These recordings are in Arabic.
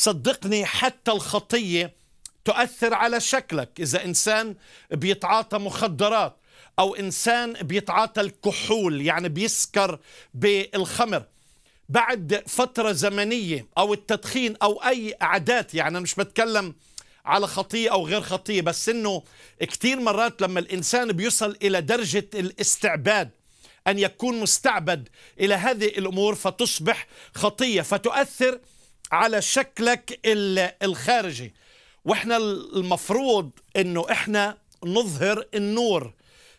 صدقني حتى الخطية تؤثر على شكلك إذا إنسان بيتعاطى مخدرات أو إنسان بيتعاطى الكحول يعني بيسكر بالخمر بعد فترة زمنية أو التدخين أو أي عادات يعني أنا مش بتكلم على خطية أو غير خطية بس إنه كتير مرات لما الإنسان بيصل إلى درجة الاستعباد أن يكون مستعبد إلى هذه الأمور فتصبح خطية فتؤثر على شكلك الخارجي واحنا المفروض انه احنا نظهر النور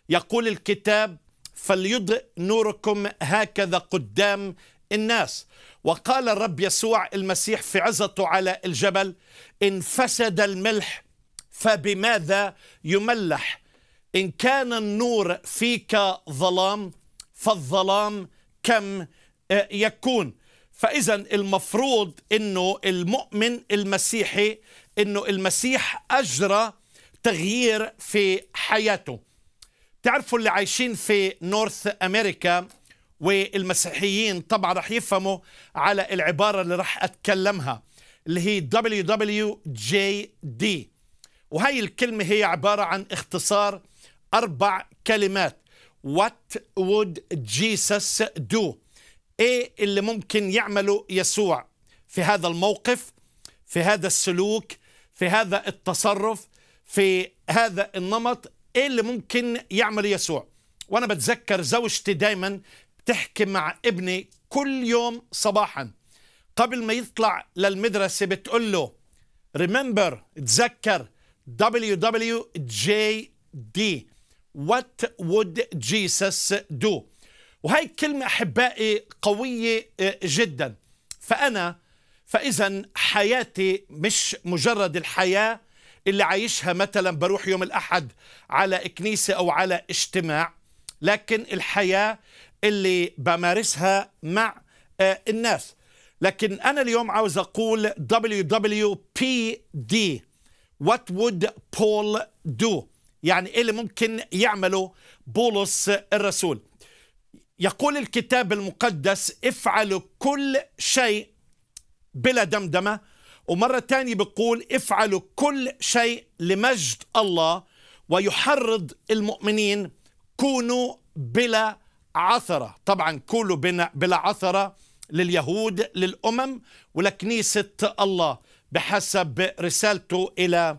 يقول الكتاب فليضئ نوركم هكذا قدام الناس وقال الرب يسوع المسيح في عزته على الجبل ان فسد الملح فبماذا يملح ان كان النور فيك ظلام فالظلام كم آه، يكون فإذا المفروض أنه المؤمن المسيحي أنه المسيح أجرى تغيير في حياته تعرفوا اللي عايشين في نورث أمريكا والمسيحيين طبعا رح يفهموا على العبارة اللي رح أتكلمها اللي هي WWJD وهي الكلمة هي عبارة عن اختصار أربع كلمات What would Jesus do؟ ايه اللي ممكن يعمله يسوع في هذا الموقف في هذا السلوك في هذا التصرف في هذا النمط ايه اللي ممكن يعمل يسوع وانا بتذكر زوجتي دايما بتحكي مع ابني كل يوم صباحا قبل ما يطلع للمدرسة بتقول له remember تذكر WWJD what would Jesus do وهي كلمة أحبائي قوية آه، جدا فأنا فإذا حياتي مش مجرد الحياة اللي عايشها مثلا بروح يوم الأحد على كنيسة أو على اجتماع لكن الحياة اللي بمارسها مع آه، الناس لكن أنا اليوم عاوز أقول WWPD What would Paul do؟ يعني إيه اللي ممكن يعمله بولس الرسول يقول الكتاب المقدس افعلوا كل شيء بلا دمدمة ومرة تانية بقول افعلوا كل شيء لمجد الله ويحرض المؤمنين كونوا بلا عثرة طبعا كونوا بلا عثرة لليهود للأمم ولكنيسة الله بحسب رسالته إلى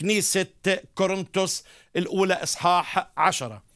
كنيسة كورنثوس الأولى إصحاح عشرة